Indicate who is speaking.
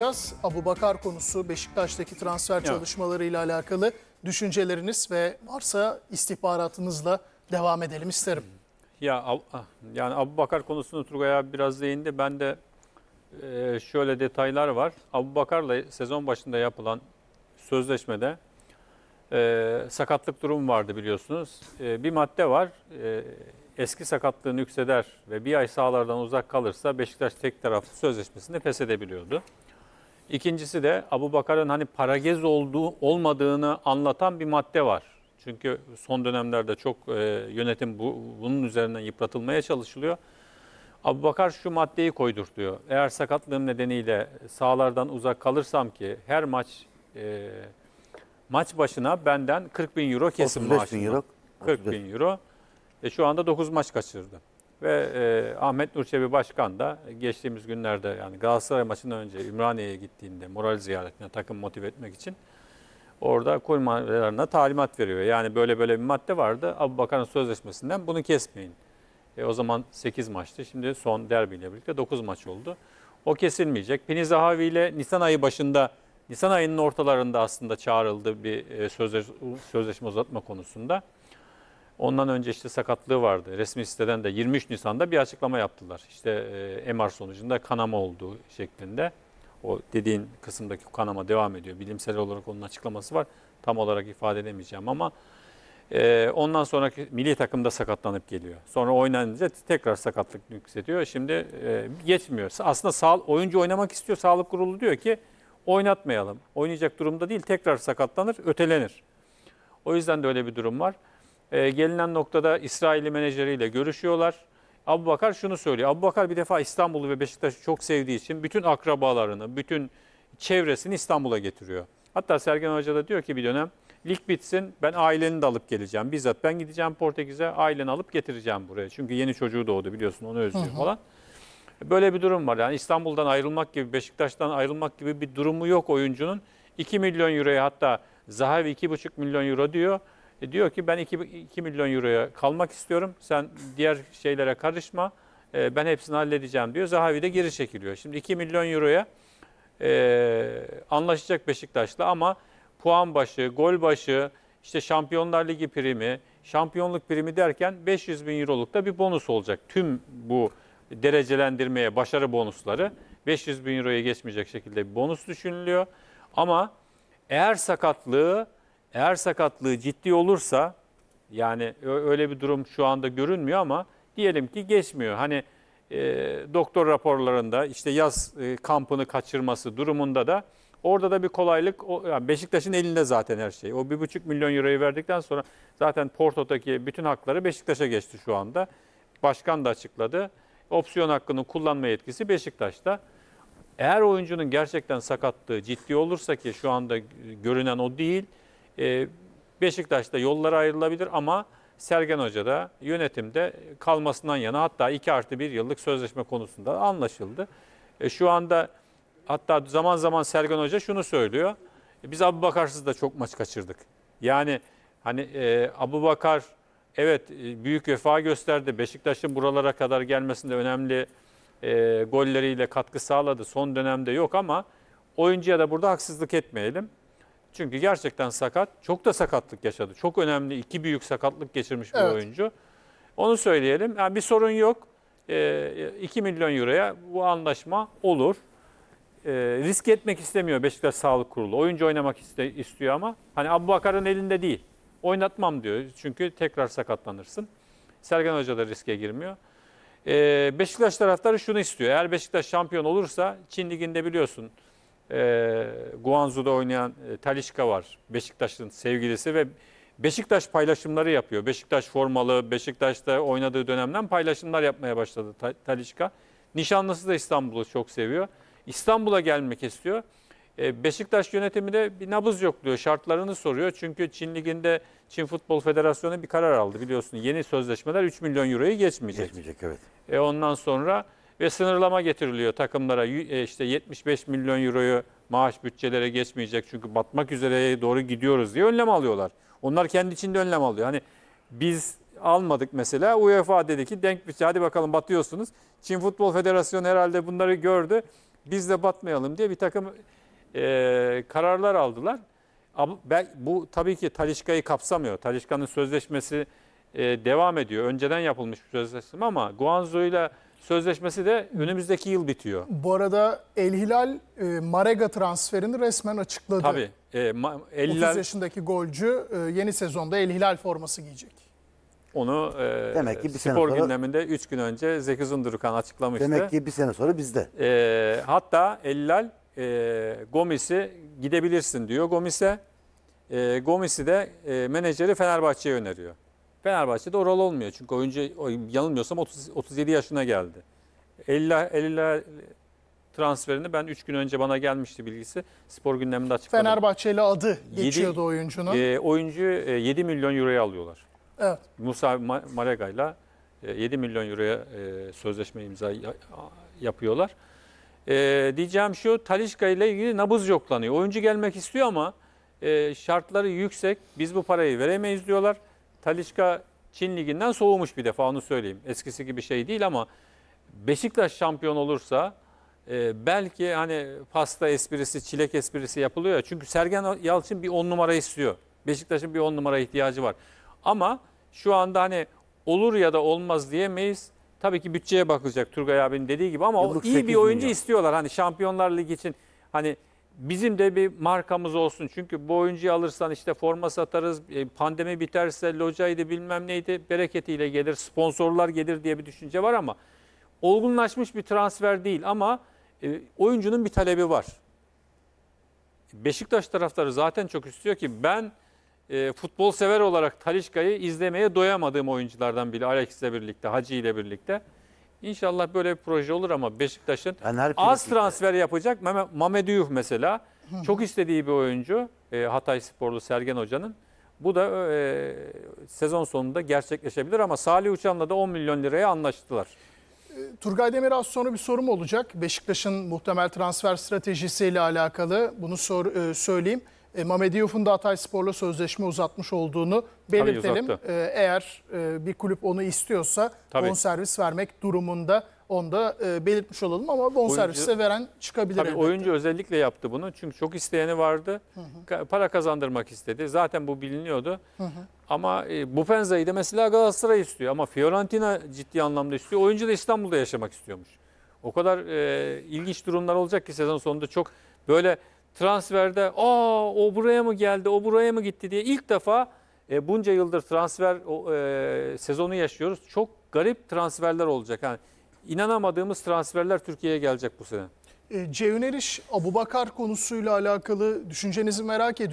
Speaker 1: konuşacağız. Abu Bakar konusu Beşiktaş'taki transfer evet. çalışmalarıyla alakalı düşünceleriniz ve varsa istihbaratınızla devam edelim isterim.
Speaker 2: Ya ah, yani Abu Bakar konusunu Turgay abi biraz değindi. Ben de e, şöyle detaylar var. Abu Bakar'la sezon başında yapılan sözleşmede e, sakatlık durumu vardı biliyorsunuz. E, bir madde var. E, eski sakatlığını yükseder ve bir ay sahalardan uzak kalırsa Beşiktaş tek taraflı sözleşmesini feshedebiliyordu. İkincisi de Abu Bakar'ın hani paragez olduğu olmadığını anlatan bir madde var. Çünkü son dönemlerde çok e, yönetim bu, bunun üzerinden yıpratılmaya çalışılıyor. Abu Bakar şu maddeyi koydurtuyor. Eğer sakatlığım nedeniyle sahalardan uzak kalırsam ki her maç e, maç başına benden 40 bin euro kesim maaşı. 40 bin euro. 40 E, şu anda 9 maç kaçırdı. Ve e, Ahmet Nurçevi Başkan da geçtiğimiz günlerde yani Galatasaray maçından önce Ümraniye'ye gittiğinde moral ziyaretine takım motive etmek için orada kurmalarına talimat veriyor. Yani böyle böyle bir madde vardı. Abu Bakan'ın sözleşmesinden bunu kesmeyin. E, o zaman 8 maçtı. Şimdi son derbiyle birlikte 9 maç oldu. O kesilmeyecek. Pini Zahavi ile Nisan ayı başında, Nisan ayının ortalarında aslında çağrıldı bir e, sözleşme uzatma konusunda. Ondan önce işte sakatlığı vardı. Resmi siteden de 23 Nisan'da bir açıklama yaptılar. İşte e, MR sonucunda kanama olduğu şeklinde. O dediğin kısımdaki kanama devam ediyor. Bilimsel olarak onun açıklaması var. Tam olarak ifade edemeyeceğim ama e, ondan sonraki milli takımda sakatlanıp geliyor. Sonra oynanınca tekrar sakatlık yükseliyor. Şimdi e, geçmiyor. Aslında sağ, oyuncu oynamak istiyor. Sağlık kurulu diyor ki oynatmayalım. Oynayacak durumda değil. Tekrar sakatlanır, ötelenir. O yüzden de öyle bir durum var. E, gelinen noktada İsrail'i menajeriyle görüşüyorlar. Abu Bakar şunu söylüyor. Abu Bakar bir defa İstanbul'u ve Beşiktaş'ı çok sevdiği için bütün akrabalarını, bütün çevresini İstanbul'a getiriyor. Hatta Sergen Hoca da diyor ki bir dönem lig bitsin ben aileni de alıp geleceğim. Bizzat ben gideceğim Portekiz'e aileni alıp getireceğim buraya. Çünkü yeni çocuğu doğdu biliyorsun onu özlüyor falan. Böyle bir durum var. Yani İstanbul'dan ayrılmak gibi Beşiktaş'tan ayrılmak gibi bir durumu yok oyuncunun. 2 milyon euroya hatta Zahavi 2,5 milyon euro diyor. E diyor ki ben 2, 2 milyon euroya kalmak istiyorum. Sen diğer şeylere karışma. E, ben hepsini halledeceğim diyor. Zahavi de geri çekiliyor. Şimdi 2 milyon euroya e, anlaşacak Beşiktaş'la ama puan başı, gol başı, işte Şampiyonlar Ligi primi, şampiyonluk primi derken 500 bin euroluk da bir bonus olacak. Tüm bu derecelendirmeye başarı bonusları 500 bin euroya geçmeyecek şekilde bir bonus düşünülüyor. Ama eğer sakatlığı eğer sakatlığı ciddi olursa yani öyle bir durum şu anda görünmüyor ama diyelim ki geçmiyor. Hani e, doktor raporlarında işte yaz e, kampını kaçırması durumunda da orada da bir kolaylık. O, yani Beşiktaş'ın elinde zaten her şey. O bir buçuk milyon euroyu verdikten sonra zaten Porto'daki bütün hakları Beşiktaş'a geçti şu anda. Başkan da açıkladı. Opsiyon hakkının kullanma yetkisi Beşiktaş'ta. Eğer oyuncunun gerçekten sakatlığı ciddi olursa ki şu anda görünen o değil ee, Beşiktaş'ta yollara ayrılabilir ama Sergen Hoca da yönetimde kalmasından yana hatta 2 artı 1 yıllık sözleşme konusunda anlaşıldı. E, şu anda hatta zaman zaman Sergen Hoca şunu söylüyor. biz Abu Bakarsız da çok maç kaçırdık. Yani hani e, Abu Bakar evet e, büyük vefa gösterdi. Beşiktaş'ın buralara kadar gelmesinde önemli golleriyle katkı sağladı. Son dönemde yok ama oyuncuya da burada haksızlık etmeyelim. Çünkü gerçekten sakat. Çok da sakatlık yaşadı. Çok önemli iki büyük sakatlık geçirmiş bir evet. oyuncu. Onu söyleyelim. Yani bir sorun yok. E, ee, 2 milyon euroya bu anlaşma olur. E, risk etmek istemiyor Beşiktaş Sağlık Kurulu. Oyuncu oynamak iste, istiyor ama hani Abu Bakar'ın elinde değil. Oynatmam diyor. Çünkü tekrar sakatlanırsın. Sergen Hoca da riske girmiyor. E, Beşiktaş taraftarı şunu istiyor. Eğer Beşiktaş şampiyon olursa Çin Ligi'nde biliyorsun e, Guangzhou'da oynayan e, Talişka var. Beşiktaş'ın sevgilisi ve Beşiktaş paylaşımları yapıyor. Beşiktaş formalı, Beşiktaş'ta oynadığı dönemden paylaşımlar yapmaya başladı Ta Talişka. Nişanlısı da İstanbul'u çok seviyor. İstanbul'a gelmek istiyor. E, Beşiktaş yönetimi de bir nabız yok diyor. Şartlarını soruyor. Çünkü Çin Ligi'nde Çin Futbol Federasyonu bir karar aldı biliyorsun. Yeni sözleşmeler 3 milyon euroyu geçmeyecek. Geçmeyecek evet. E, ondan sonra ve sınırlama getiriliyor takımlara. E, işte 75 milyon euroyu maaş bütçelere geçmeyecek çünkü batmak üzere doğru gidiyoruz diye önlem alıyorlar. Onlar kendi içinde önlem alıyor. Hani biz almadık mesela. UEFA dedi ki denk bütçe hadi bakalım batıyorsunuz. Çin Futbol Federasyonu herhalde bunları gördü. Biz de batmayalım diye bir takım e, kararlar aldılar. Bu tabii ki Talişka'yı kapsamıyor. Talişka'nın sözleşmesi e, devam ediyor. Önceden yapılmış bir sözleşme ama Guangzhou ile Sözleşmesi de önümüzdeki yıl bitiyor.
Speaker 1: Bu arada El Hilal e, Marega transferini resmen açıkladı. Tabii.
Speaker 2: E, ma, El Hilal... 30
Speaker 1: yaşındaki golcü e, yeni sezonda El Hilal forması giyecek.
Speaker 2: Onu e, Demek ki bir spor sene sonra, gündeminde 3 gün önce Zeki Zundurukan açıklamıştı. Demek ki bir sene sonra bizde. E, hatta El Hilal e, Gomis'i gidebilirsin diyor Gomis'e. E, Gomis'i de e, menajeri Fenerbahçe'ye öneriyor. Fenerbahçe'de o rol olmuyor. Çünkü oyuncu yanılmıyorsam 30, 37 yaşına geldi. 50, 50 transferini ben 3 gün önce bana gelmişti bilgisi. Spor gündeminde açıkladı.
Speaker 1: Fenerbahçeli adı geçiyordu 7, oyuncunun.
Speaker 2: E, oyuncu 7 e, milyon euroya alıyorlar. Evet. Musa Maregayla ile 7 milyon euroya e, sözleşme imza yapıyorlar. E, diyeceğim şu Talişka ile ilgili nabız yoklanıyor. Oyuncu gelmek istiyor ama e, şartları yüksek. Biz bu parayı veremeyiz diyorlar. Talişka Çin Ligi'nden soğumuş bir defa onu söyleyeyim. Eskisi gibi şey değil ama Beşiktaş şampiyon olursa e, belki hani pasta esprisi, çilek esprisi yapılıyor ya. Çünkü Sergen Yalçın bir on numara istiyor. Beşiktaş'ın bir on numara ihtiyacı var. Ama şu anda hani olur ya da olmaz diyemeyiz. Tabii ki bütçeye bakılacak Turgay abinin dediği gibi ama Yıllık iyi bir oyuncu milyon. istiyorlar. Hani Şampiyonlar Ligi için hani bizim de bir markamız olsun. Çünkü bu oyuncuyu alırsan işte forma satarız, e, pandemi biterse locaydı bilmem neydi bereketiyle gelir, sponsorlar gelir diye bir düşünce var ama olgunlaşmış bir transfer değil ama e, oyuncunun bir talebi var. Beşiktaş taraftarı zaten çok istiyor ki ben e, futbol sever olarak Talişka'yı izlemeye doyamadığım oyunculardan biri ile birlikte, Hacı ile birlikte. İnşallah böyle bir proje olur ama Beşiktaş'ın yani az kitle. transfer yapacak. Mamed Yuh mesela çok istediği bir oyuncu e, Hatay Sporlu Sergen Hoca'nın. Bu da e, sezon sonunda gerçekleşebilir ama Salih Uçan'la da 10 milyon liraya anlaştılar.
Speaker 1: E, Turgay Demir az sonra bir sorum olacak. Beşiktaş'ın muhtemel transfer stratejisiyle alakalı bunu sor, e, söyleyeyim. E, Mame da Hatay Spor'la sözleşme uzatmış olduğunu belirtelim. E, eğer e, bir kulüp onu istiyorsa Tabii. bonservis vermek durumunda onu da e, belirtmiş olalım ama bonservise veren
Speaker 2: çıkabilir. Tabii elbette. oyuncu özellikle yaptı bunu. Çünkü çok isteyeni vardı. Hı hı. Para kazandırmak istedi. Zaten bu biliniyordu. Hı hı. Ama e, Bupenza'yı da mesela Galatasaray istiyor. Ama Fiorentina ciddi anlamda istiyor. Oyuncu da İstanbul'da yaşamak istiyormuş. O kadar e, ilginç durumlar olacak ki sezon sonunda çok böyle transferde aa o buraya mı geldi, o buraya mı gitti diye ilk defa e, bunca yıldır transfer e, sezonu yaşıyoruz. Çok garip transferler olacak. Yani inanamadığımız transferler Türkiye'ye gelecek bu sene.
Speaker 1: E, Cevneriş, Abubakar konusuyla alakalı düşüncenizi merak ediyorum.